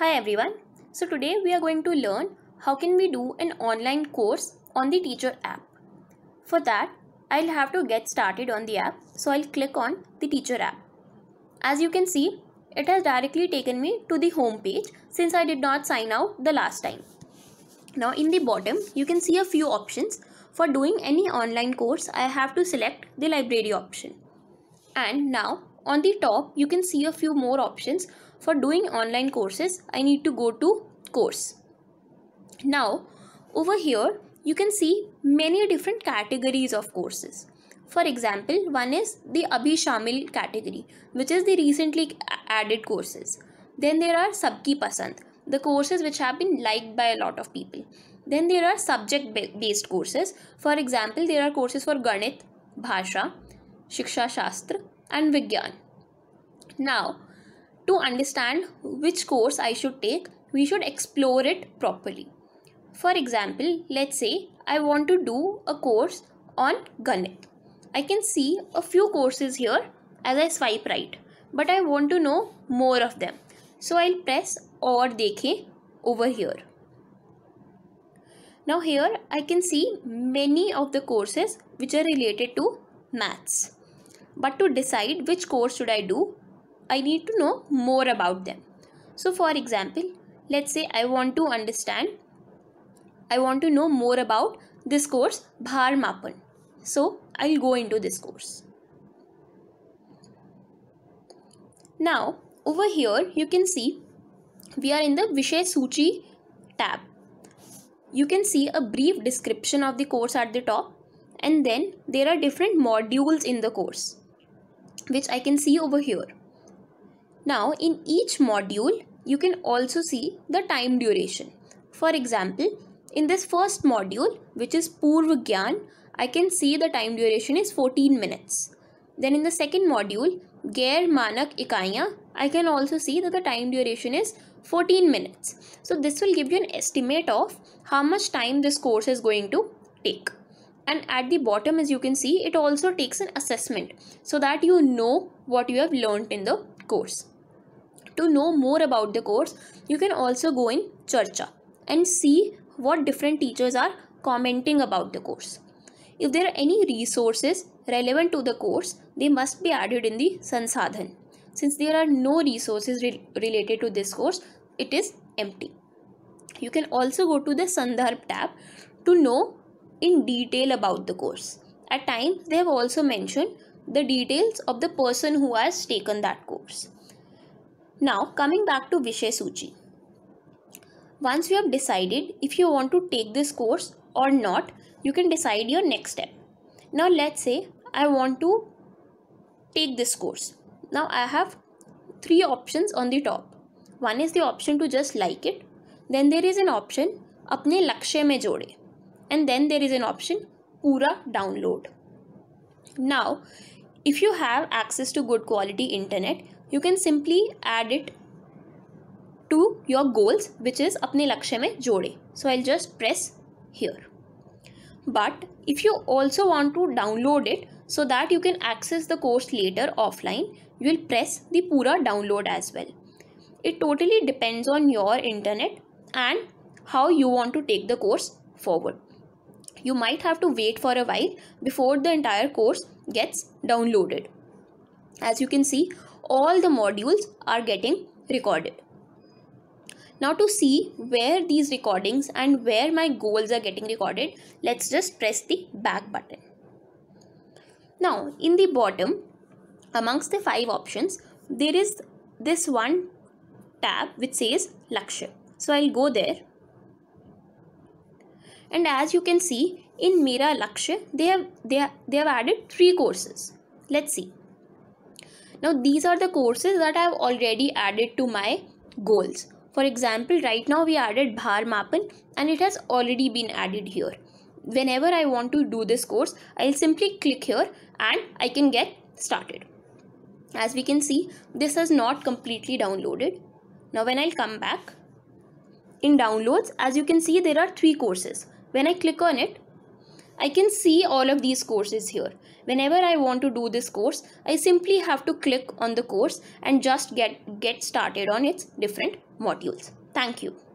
Hi everyone. So today we are going to learn how can we do an online course on the teacher app. For that I'll have to get started on the app. So I'll click on the teacher app. As you can see it has directly taken me to the home page since I did not sign out the last time. Now in the bottom you can see a few options. For doing any online course I have to select the library option. And now on the top, you can see a few more options. For doing online courses, I need to go to course. Now, over here, you can see many different categories of courses. For example, one is the Abhi Shamil category, which is the recently added courses. Then there are Sabki Pasand, the courses which have been liked by a lot of people. Then there are subject based courses. For example, there are courses for Ganit, Bhasha, Shiksha Shastra, and Vigyan. Now, to understand which course I should take, we should explore it properly. For example, let's say I want to do a course on Ganit. I can see a few courses here as I swipe right, but I want to know more of them. So I'll press or dekhe over here. Now here I can see many of the courses which are related to maths. But to decide which course should I do, I need to know more about them. So for example, let's say I want to understand, I want to know more about this course Bhar Mapan. So I'll go into this course. Now over here you can see we are in the Vishay Suchi tab. You can see a brief description of the course at the top and then there are different modules in the course which I can see over here. Now in each module you can also see the time duration. For example, in this first module which is Purv Gyan, I can see the time duration is 14 minutes. Then in the second module, Gair Manak Ikanya, I can also see that the time duration is 14 minutes. So this will give you an estimate of how much time this course is going to take and at the bottom as you can see it also takes an assessment so that you know what you have learned in the course to know more about the course you can also go in charcha and see what different teachers are commenting about the course if there are any resources relevant to the course they must be added in the sansadhan since there are no resources re related to this course it is empty you can also go to the sandarbh tab to know in detail about the course. At times, they have also mentioned the details of the person who has taken that course. Now, coming back to Vishay Suchi. Once you have decided if you want to take this course or not, you can decide your next step. Now, let's say I want to take this course. Now, I have three options on the top. One is the option to just like it. Then there is an option अपने लक्ष्य में जोड़े and then there is an option Pura download. Now, if you have access to good quality internet, you can simply add it to your goals which is अपने लक्ष्य में जोड़े. So I'll just press here. But if you also want to download it so that you can access the course later offline, you will press the Pura download as well. It totally depends on your internet and how you want to take the course forward you might have to wait for a while before the entire course gets downloaded. As you can see, all the modules are getting recorded. Now to see where these recordings and where my goals are getting recorded, let's just press the back button. Now in the bottom, amongst the five options, there is this one tab which says Lakshya. So I'll go there and as you can see in Mira Lakshya they have they have, they have added three courses let's see now these are the courses that I have already added to my goals for example right now we added Bhar Mapan and it has already been added here whenever I want to do this course I'll simply click here and I can get started as we can see this has not completely downloaded now when I'll come back in downloads as you can see there are three courses when I click on it I can see all of these courses here. Whenever I want to do this course, I simply have to click on the course and just get, get started on its different modules. Thank you.